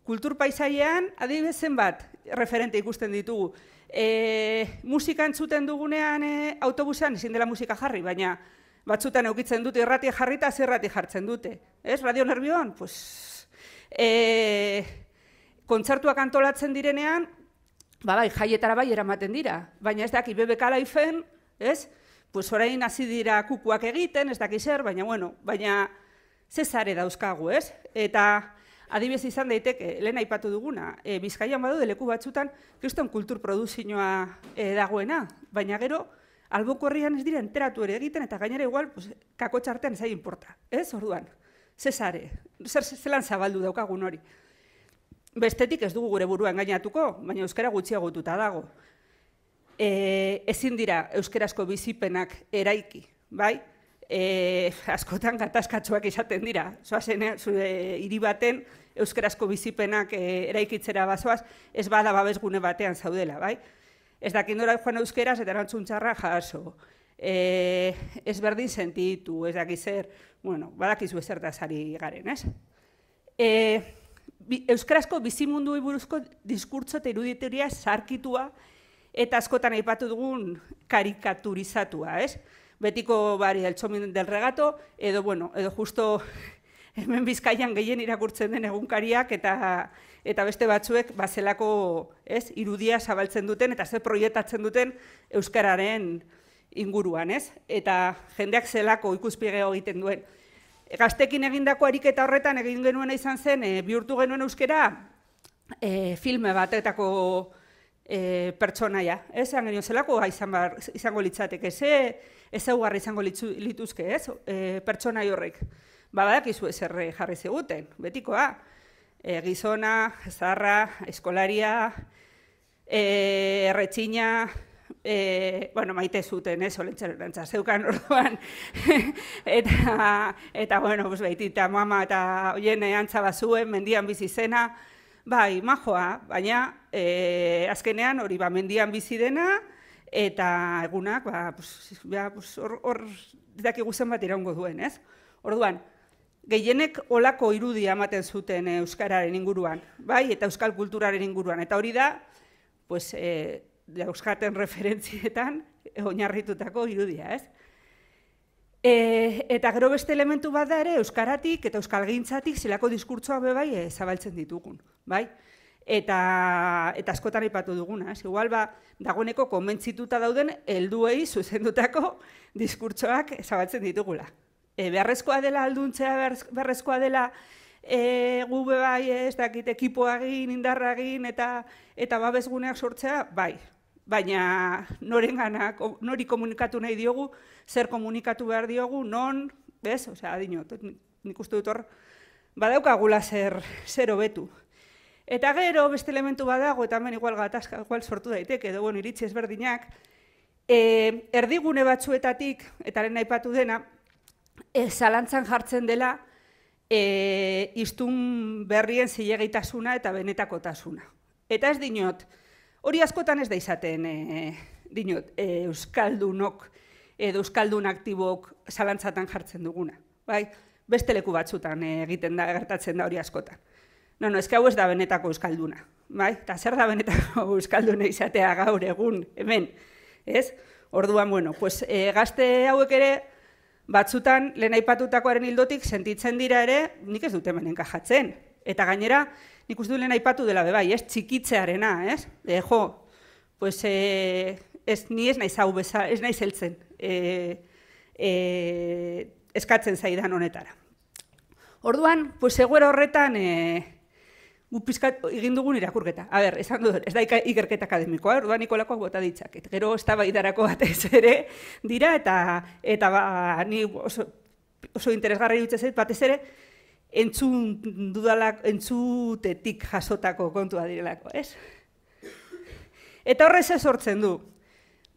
kultur paisaiean, adibesen bat, referente ikusten ditugu, e, musika entzuten dugunean e, autobusan, ezin dela musika jarri, baina batzutan eukitzen dute, irrati jarri eta jartzen dute. Ez, radio nervioan, pues... E, kontzertuak antolatzen direnean, ba, bai, jaietara bai eramaten dira, baina ez daki bebek alaifen, ez? Pues orain hasi dira kukuak egiten, ez dakit zer, baina bueno, baina zezare dauzkagu, ez? Eta adibidez izan daiteke, lehen aipatu duguna, e, Bizkaian badu leku batzutan kriston kultur produzioa e, dagoena, baina gero alboko herrian ez dira enteratu ere egiten eta gainera igual, pues kakotxartean ez importa, ez? Orduan, zezare, zer zelan zabaldu daukagun hori bestetik ez dugu gure burua engainatuko, baina euskara gutxiagotuta dago. E, ezin dira euskarazko bizipenak eraiki, bai? E, askotan gatazkatsuak izaten dira, zoazen zure hiri baten euskarazko bizipenak e, eraikitzera bazoaz, ez bada babesgune batean zaudela, bai? Ez dakin dora joan euskeraz eta erantzun txarra jaso. E, ez berdin sentitu, ez dakizer, bueno, badakizu ezertaz ari garen, ez? E, bi, euskarazko bizimundu buruzko diskurtso eta iruditeria sarkitua eta askotan aipatu dugun karikaturizatua, ez? Betiko bari altxomin del regato, edo, bueno, edo justo hemen bizkaian gehien irakurtzen den egunkariak eta, eta beste batzuek bazelako ez, irudia zabaltzen duten eta zer proietatzen duten euskararen inguruan, ez? Eta jendeak zelako ikuspiegeo egiten duen gaztekin egindako ariketa horretan egin genuena izan zen, e, bihurtu genuen euskera, e, filme batetako e, pertsonaia. Ez, genio, zelako izan bar, izango litzateke, ze ezaugarri izango lituzke, ez, e, horrek. Ba, badak jarri zeguten, betikoa. E, gizona, zarra, eskolaria, e, erretxina, e, bueno, maite zuten, ez, eh, olentzaren zeukan orduan, eta, eta, bueno, pues, behitita, mama eta hoien eh, antza zuen mendian bizi zena, bai, majoa, baina e, azkenean hori ba, mendian bizi dena, eta egunak, ba, pues, ba, hor, daki guzen bat iraungo duen, ez? Orduan, gehienek olako irudia ematen zuten Euskararen inguruan, bai, eta Euskal kulturaren inguruan, eta hori da, pues, e, dauzkaten referentzietan oinarritutako irudia, ez? E, eta gero beste elementu bat da ere euskaratik eta euskalgintzatik zelako diskurtsoa be bai eh, zabaltzen ditugun, bai? Eta eta askotan aipatu duguna, ez? Igual ba dagoeneko konbentzituta dauden helduei zuzendutako diskurtsoak zabaltzen ditugula. E, beharrezkoa dela alduntzea berrezkoa dela E, gu bai ez dakit ekipoagin, indarragin eta eta babesguneak sortzea, bai, baina norengana, nori komunikatu nahi diogu, zer komunikatu behar diogu, non, bez, osea, dino, nik uste dut hor, badaukagula zer, zer obetu. Eta gero, beste elementu badago, eta hemen igual gatazka, igual sortu daiteke, edo, bueno, iritsi ezberdinak, e, erdigune batzuetatik, eta lehen aipatu dena, e, zalantzan jartzen dela, e, eh, iztun berrien zilegeitasuna eta benetakotasuna. Eta ez dinot, Hori askotan ez da izaten, e, eh, dinot, e, eh, Euskaldunok edo Euskaldun aktibok zalantzatan jartzen duguna. Bai? Beste leku batzutan e, egiten da, gertatzen da hori askotan. No, no, ez da benetako Euskalduna. Bai? Eta zer da benetako Euskalduna izatea gaur egun, hemen. Ez? Orduan, bueno, pues, e, gazte hauek ere, batzutan lehen aipatutakoaren hildotik sentitzen dira ere, nik ez dut hemen kajatzen Eta gainera, nik uste du aipatu dela be bai, ez txikitzearena, ez? E, jo, pues, e, ez ni ez nahi hau ez nahi zeltzen e, e, eskatzen zaidan honetara. Orduan, pues, eguera horretan, e, gu egin dugun irakurketa. A ber, esan dut, ez da ikerketa akademikoa, eh? orduan ikolakoak bota ditzak. Et, gero, ez da bai ere, dira, eta, eta ba, ni oso, oso interesgarri dutxezet, batez ere, entzun dudalak, entzutetik jasotako kontua direlako, ez? Eta horre ze sortzen du.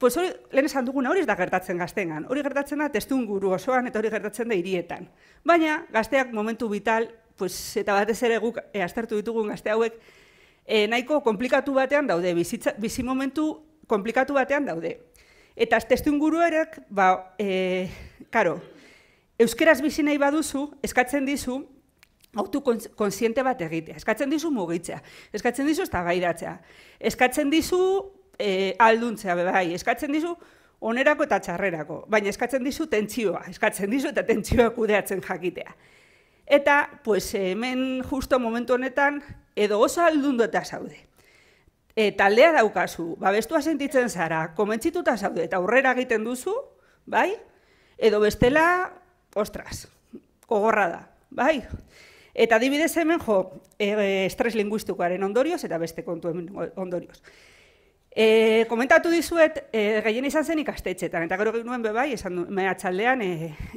Pues hori, lehen esan duguna, hori ez da gertatzen gaztengan. Hori gertatzen da testun guru osoan eta hori gertatzen da hirietan. Baina, gazteak momentu vital, pues, eta batez ere guk e, eh, astartu ditugun gazte hauek, e, nahiko komplikatu batean daude, bizitza, bizi momentu komplikatu batean daude. Eta testun guru ba, e, karo, Euskeraz bizi nahi baduzu, eskatzen dizu, autokonsiente bat egitea. Eskatzen dizu mugitzea, eskatzen dizu ez gairatzea, eskatzen dizu e, alduntzea, bai, eskatzen dizu onerako eta txarrerako, baina eskatzen dizu tentsioa, eskatzen dizu eta tentsioa kudeatzen jakitea. Eta, pues, hemen justo momentu honetan, edo oso aldundu eta zaude. E, taldea daukazu, babestua sentitzen zara, komentzituta zaude, eta aurrera egiten duzu, bai? Edo bestela, ostras, kogorra da, Bai? Eta adibidez hemen jo, e, e, estres linguistikoaren ondorioz eta beste kontu ondorioz. E, komentatu dizuet, e, gehien izan zen ikastetxetan, eta gero egin nuen bebai, esan du, mea txaldean, e,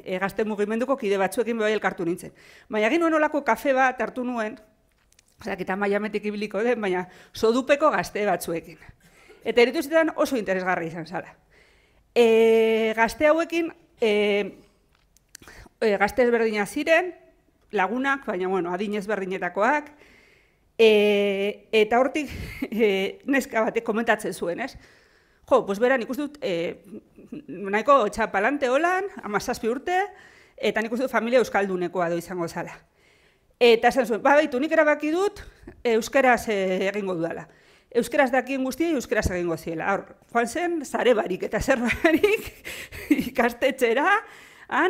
e, gazte mugimenduko kide batzuekin bebai elkartu nintzen. Baina egin olako kafe bat hartu nuen, ozak eta maia ibiliko den, baina sodupeko gazte batzuekin. Eta eritu zitean oso interesgarri izan zala. E, gazte hauekin, e, e, gazte ezberdina ziren, lagunak, baina bueno, adinez berdinetakoak. E, eta hortik e, neska batek komentatzen zuen, ez? Jo, pues beran ikus dut e, naiko txapalante holan, amazazpi urte, eta nik dut familia euskaldunekoa do izango zala. Eta esan zuen, bai, baitu, nik erabaki dut euskaraz e, egingo dudala. Euskaraz dakien guztia, euskaraz egingo ziela. Hor, joan zen, zare barik eta zer barik, ikastetxera,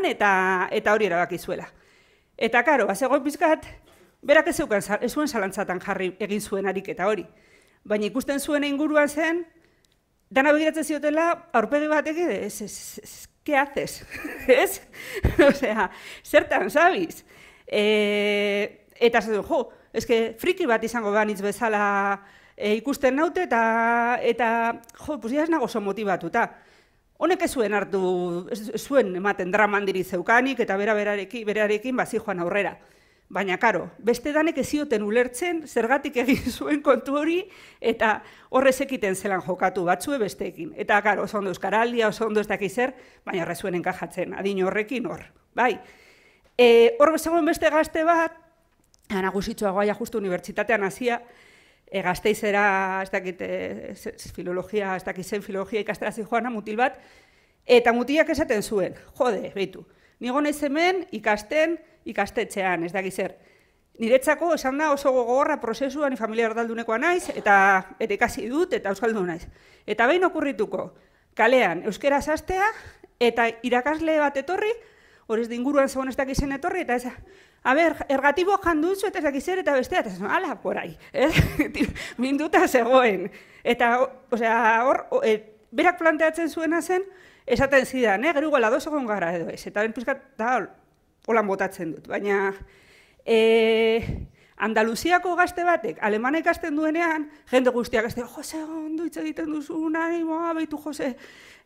eta, eta hori erabaki zuela. Eta karo, bazegoen pizkat, berak ez ez zuen salantzatan jarri egin zuen eta hori. Baina ikusten zuen inguruan zen, dana begiratzen ziotela, aurpegi bat ez, ez, ez, ke haces? ez? Osea, zertan, zabiz. Eh, eta jo, ez friki bat izango banitz bezala eh, ikusten naute, eta, eta jo, pues ez nago oso motibatuta. Honek ez zuen hartu, zuen ematen draman zeukanik, eta bera berarekin, berarekin ba, aurrera. Baina, karo, beste danek ez ulertzen, zergatik egin zuen kontu hori, eta horrez ekiten zelan jokatu batzue besteekin. Eta, karo, oso ondo euskaraldia, oso ondo ez dakizer, baina horrez zuen enkajatzen, adin horrekin hor. Bai, e, eh, egon beste gazte bat, nagusitxoa guaia justu unibertsitatean hasia, e, eh, gazteizera, ez dakit, eh, filologia, ez dakit zen filologia ikastera joana mutil bat, eta mutilak esaten zuen, jode, behitu, nigo naiz hemen ikasten ikastetxean, ez dakit zer. Niretzako esan da oso gogorra prozesua, ni familia erdaldunekoa naiz, eta, eta ikasi dut, eta euskaldu naiz. Eta behin okurrituko, kalean euskera zastea, eta irakasle bat etorri, horrez ez inguruan zegoen ez dakizen etorri, eta ez, a ber, ergatibo janduzu eta ezak izer eta bestea, eta zan, ala, porai, ez? Minduta zegoen. Eta, osea, hor, e, berak planteatzen zuena zen, esaten zidan, eh, gero egon gara edo ez. Eta ben pizkat, holan botatzen dut, baina... E, Andaluziako gazte batek, alemana ikasten duenean, jende guztiak ez Jose, ondo hitz egiten duzu, nahi, moa, baitu, Jose,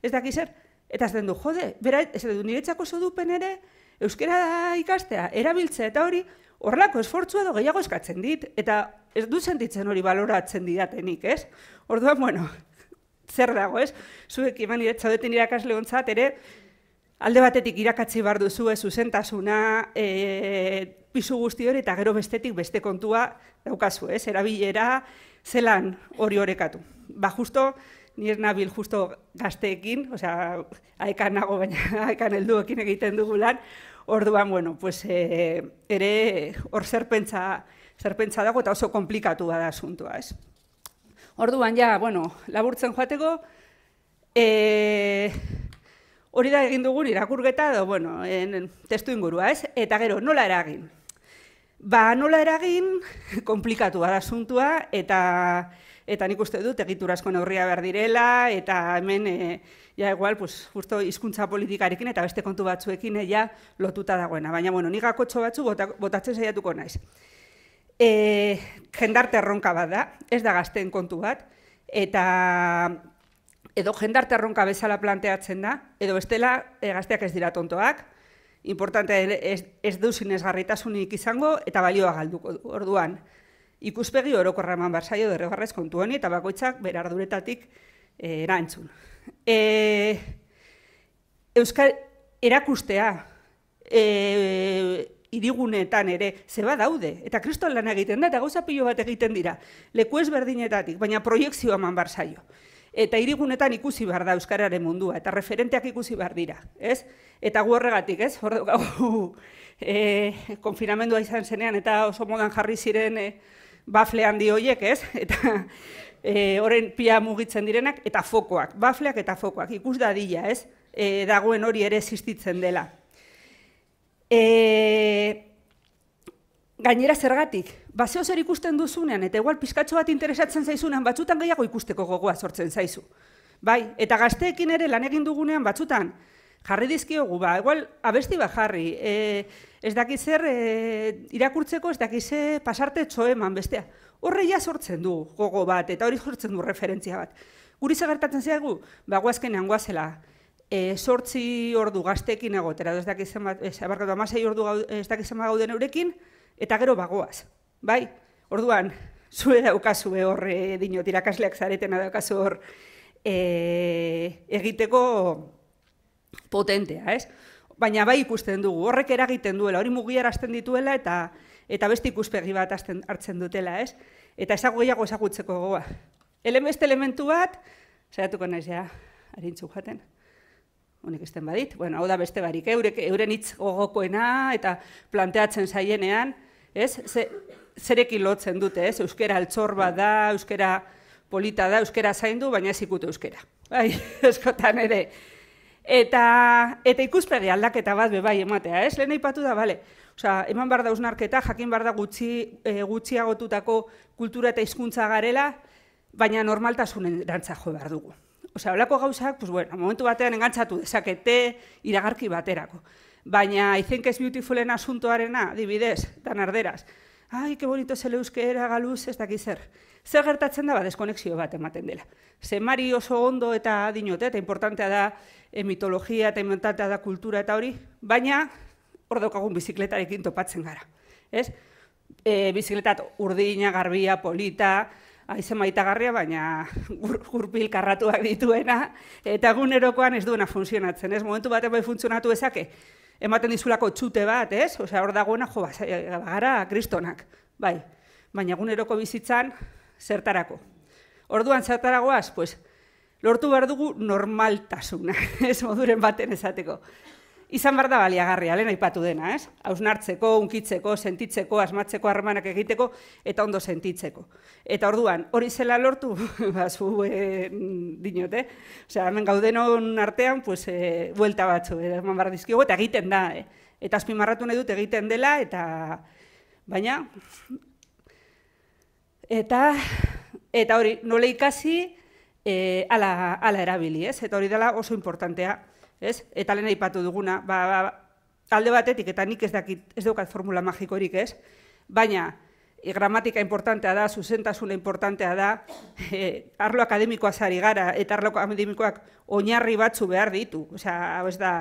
ez dakiz Eta ez du, jode, bera, ez du, niretzako dupen ere, euskera ikastea, erabiltzea eta hori, horrelako esfortzua edo gehiago eskatzen dit, eta ez du sentitzen hori baloratzen didatenik, ez? Orduan, bueno, zer dago, ez? Zuek iman iretzau irakasleontzat, irakasle ontzat, ere, alde batetik irakatzi bar duzu, ez uzentasuna, e, pizu guzti hori, eta gero bestetik beste kontua daukazu, ez? Erabilera, zelan hori horekatu. Ba, justo, nier nabil justo gazteekin, osea, aekan nago, baina aekan helduekin egiten dugulan, orduan, bueno, pues, eh, ere, hor zerpentsa, zerpentsa dago, eta oso komplikatu bada asuntua, ez. Orduan, ja, bueno, laburtzen joateko, eh, hori da egin dugun irakurgeta, edo, bueno, testu ingurua, ez, eta gero, nola eragin? Ba, nola eragin, komplikatu bada asuntua, eta eta nik uste dut egitura asko neurria berdirela, direla eta hemen e, ja igual pues justo hizkuntza politikarekin eta beste kontu batzuekin eh, ja lotuta dagoena baina bueno ni gakotxo batzu botatzen saiatuko naiz eh jendarte erronka bat da ez da gazten kontu bat eta edo jendarte erronka bezala planteatzen da edo bestela e, gazteak ez dira tontoak importante ez, ez duzin izango eta balioa galduko orduan ikuspegi orokorra eman behar zaio kontu honi eta bakoitzak berarduretatik e, eh, erantzun. E, Euskal erakustea e, eh, irigunetan ere zeba daude eta kriston lan egiten da eta gauza pilo bat egiten dira leku berdinetatik, baina proiekzio eman behar Eta irigunetan ikusi behar da Euskararen mundua eta referenteak ikusi behar dira. Ez? Eta gu horregatik, ez? Hor dugu, e, konfinamendua izan zenean eta oso modan jarri ziren e, bafle handi hoiek, ez? Eta e, pia mugitzen direnak eta fokoak, bafleak eta fokoak ikus dadila, ez? E, dagoen hori ere existitzen dela. E, gainera zergatik, baseo zer ikusten duzunean, eta igual pizkatxo bat interesatzen zaizunean, batzutan gehiago ikusteko gogoa sortzen zaizu. Bai, eta gazteekin ere lan egin dugunean, batzutan, jarri dizkiogu, ba, igual, abesti ba jarri, e, ez dakiz zer e, irakurtzeko, ez dakiz ze pasarte txoeman bestea. Horre ja sortzen du gogo bat, eta hori sortzen du referentzia bat. Guri gertatzen zeagu, ba, guazkenean guazela, e, sortzi ordu gaztekin egotera, ez dakiz zenbat, ez, abarkatu, amasei ordu ez dakiz zenbat gauden eurekin, eta gero bagoaz, bai? Orduan, zue daukazue horre, dinot, irakasleak zaretena daukazu hor, e, egiteko potentea, ez? Baina bai ikusten dugu, horrek eragiten duela, hori mugiarazten dituela eta eta beste ikuspegi bat azten, hartzen dutela, ez? Eta ezago gehiago ezagutzeko goa. Elemeste elementu bat, zaiatuko naiz ja, harintzu jaten. Honek esten badit, bueno, hau da beste barik, eh? eurek, euren hitz gogokoena eta planteatzen saienean, ez? Ze, zerekin lotzen dute, ez? Euskera altzor da, euskera polita da, euskera zaindu, baina ez ikute euskera. Bai, eskotan ere, eta eta ikuspegi aldaketa bat be bai ematea, ez? Lehen aipatu da, bale. Osea, eman bar da usnarketa, jakin bar da gutxi e, gutxiagotutako kultura eta hizkuntza garela, baina normaltasunen erantza jo behar dugu. Osea, holako gauzak, pues bueno, momentu batean engantzatu dezakete iragarki baterako. Baina I think beautifulen asuntoarena, adibidez, dan arderaz. Ai, que bonito se le galuz, ez dakiz zer. Zer gertatzen da, ba, deskonexio bat ematen dela. Zemari oso ondo eta dinote, eta importantea da e, mitologia eta inventatea da kultura eta hori, baina hor daukagun bizikletarekin topatzen gara. Ez? E, bizikletat urdina, garbia, polita, aizema maitagarria, baina gurpil karratuak dituena, eta egunerokoan ez duena funtzionatzen, ez? Momentu batean bai funtzionatu ezake, ematen dizulako txute bat, ez? Osea, hor dagoena, jo, ba, gara, kristonak, bai. Baina eguneroko bizitzan, zertarako. Orduan zertaragoaz, pues, Lortu behar dugu normaltasuna, ez moduren baten esateko. Izan behar da baliagarria, lehen aipatu dena, ez? Hausnartzeko, unkitzeko, sentitzeko, asmatzeko, harremanak egiteko, eta ondo sentitzeko. Eta orduan, hori zela lortu, ba, zuen dinot, eh? eh? hemen gauden hon artean, pues, e, buelta batzu, eh? Eman behar dizkigu, eta egiten da, eh? Eta azpimarratu nahi dut egiten dela, eta... Baina... Eta... Eta hori, nola ikasi e, ala, ala erabili, ez? Eta hori dela oso importantea, ez? Eta lehen aipatu duguna, ba, ba alde batetik eta nik ez dakit, ez daukat formula magikorik, ez? Baina, e, gramatika importantea da, zuzentasuna importantea da, e, arlo akademikoa zari gara, eta arlo akademikoak oinarri batzu behar ditu, osea, ez da,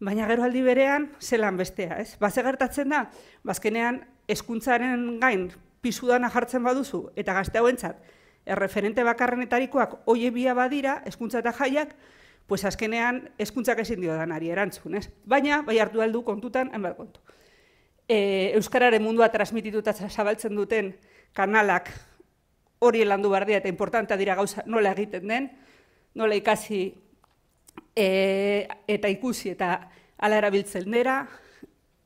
baina gero aldi berean, zelan bestea, ez? Baze gertatzen da, bazkenean, ba, eskuntzaren gain, pisudana jartzen baduzu, eta gazte hauentzat, erreferente bakarrenetarikoak hoie badira, eskuntza eta jaiak, pues azkenean eskuntzak ezin dio danari erantzun, ez? Baina, bai hartu aldu kontutan, hainbat kontu. E, Euskararen mundua transmitituta zabaltzen duten kanalak hori landu bardea eta importanta dira gauza nola egiten den, nola ikasi e, eta ikusi eta ala erabiltzen dira,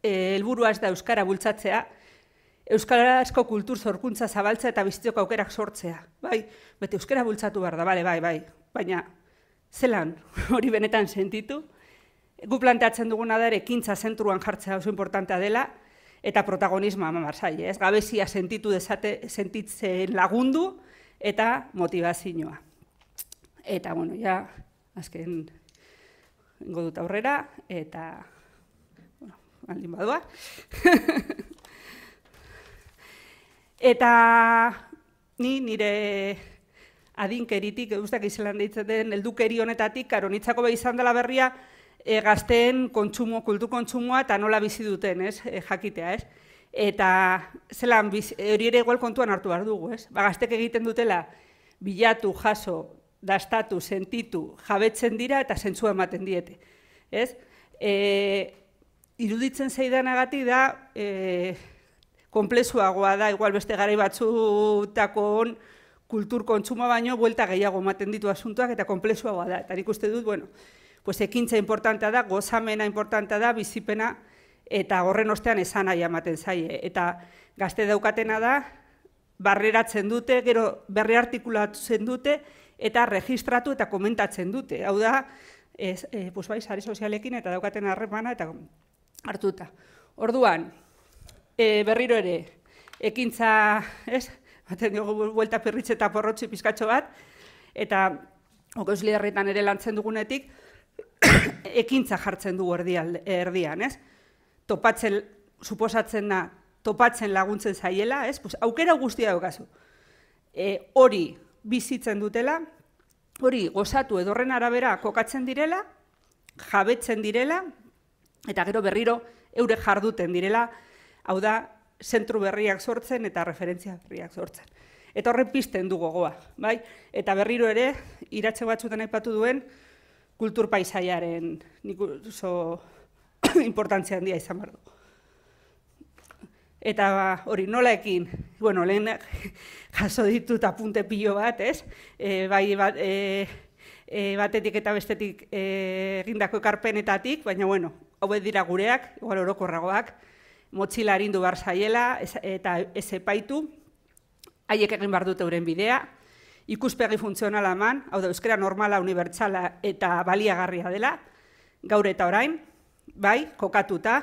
e, helburua ez da Euskara bultzatzea, Euskararazko kultur zorkuntza zabaltzea eta biztiok aukerak sortzea. Bai, bete euskara bultzatu behar da, bale, bai, bai. Baina, zelan hori benetan sentitu, gu planteatzen duguna da ere kintza zentruan jartzea oso importantea dela, eta protagonismoa amamar ez? Gabezia sentitu dezate, sentitzen lagundu, eta motivazioa. Eta, bueno, ja, azken godut aurrera, eta, bueno, aldin badua. Eta ni nire adinkeritik, eguztak izan deitzen den, eldukeri honetatik, karo nitzako behizan dela berria, e, gazteen kontsumo, kultu kontsumoa eta nola bizi duten, ez, eh, jakitea, ez. Eta zelan, eh, hori ere igual kontuan hartu behar dugu, ez. Ba, gaztek egiten dutela, bilatu, jaso, dastatu, sentitu, jabetzen dira eta zentzua ematen diete, ez. E, iruditzen zeidan da, e, konplezuagoa da, igual beste gari batzutako on, kultur kontzuma baino, buelta gehiago ematen ditu asuntoak eta konplezuagoa da. Eta nik uste dut, bueno, pues ekintza importantea da, gozamena importantea da, bizipena, eta horren ostean esan nahi ematen zaie. Eta gazte daukatena da, barreratzen dute, gero berre artikulatzen dute, eta registratu eta komentatzen dute. Hau da, ez, e, pues bai, sare sozialekin eta daukaten harremana eta hartuta. Orduan, e, berriro ere, ekintza, ez, baten dugu buelta perritxe eta porrotzi pizkatxo bat, eta okoz liderretan ere lantzen dugunetik, ekintza jartzen dugu erdian, ez? Topatzen, suposatzen da, topatzen laguntzen zaiela, ez? Pues, aukera guztia daukazu. E, hori bizitzen dutela, hori gozatu edorren arabera kokatzen direla, jabetzen direla, eta gero berriro eure jarduten direla, Hau da, zentru berriak sortzen eta referentzia berriak sortzen. Eta horren pizten du gogoa, bai? Eta berriro ere, iratxe batzutan aipatu duen, kultur paisaiaren nik oso importantzia handia izan behar du. Eta hori nola ekin, bueno, lehen jaso ditut apunte pilo bat, ez? E, bai, e, bat, e, e, batetik eta bestetik e, egindako ekarpenetatik, baina bueno, hau dira gureak, igual orokorragoak, motxila harindu behar zaiela eta ez epaitu, haiek egin behar dute euren bidea, ikuspegi funtzionala eman, hau da euskera normala, unibertsala eta baliagarria dela, gaur eta orain, bai, kokatuta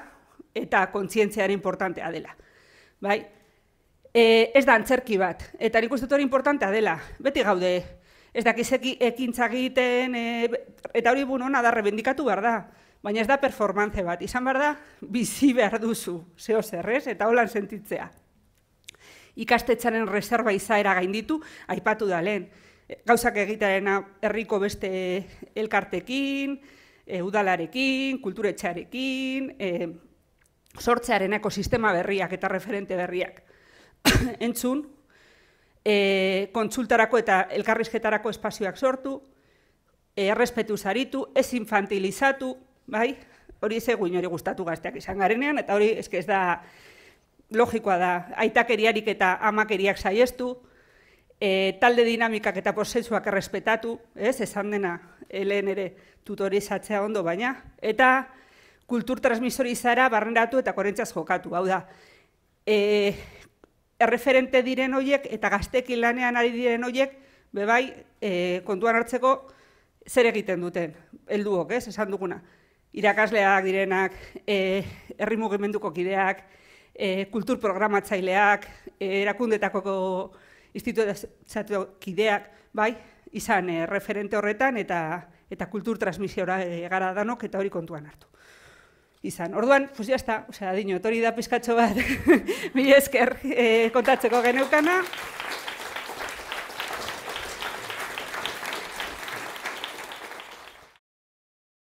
eta kontzientziaren importantea dela. Bai, e, ez da antzerki bat, eta nik uste dut hori importantea dela, beti gaude, ez dakizeki ekintza e, eta hori bunona da, rebendikatu behar da, Baina ez da performantze bat, izan behar da bizi behar duzu, zehose errez, eta holan sentitzea. Ikastetxaren reserva izaera gainditu, aipatu da lehen, e, gauzak egitearen herriko beste elkartekin, e, udalarekin, kulturetxearekin, e, sortzearen ekosistema berriak eta referente berriak. Entzun, kontsultarako eta elkarrizketarako espazioak sortu, errespetu zaritu, ez infantilizatu, bai? Hori ze guin hori gustatu gazteak izan garenean, eta hori eske ez da logikoa da. Aitakeriarik eta amakeriak saiestu, e, talde dinamikak eta posetsuak errespetatu, ez, esan dena, lnr ere tutorizatzea ondo baina, eta kultur transmisori izara barneratu eta korentzaz jokatu, hau da, e, erreferente diren hoiek eta gaztekin lanean ari diren hoiek, bebai, e, kontuan hartzeko zer egiten duten, helduok, ez, esan duguna irakasleak direnak, e, herri mugimenduko kideak, e, kultur programatzaileak, e, eh, erakundetako kideak, bai, izan e, referente horretan eta, eta kultur transmisiora e, danok eta hori kontuan hartu. Izan, orduan, fuzi hasta, ose, etori da pizkatxo bat, mi esker e, kontatzeko geneukana.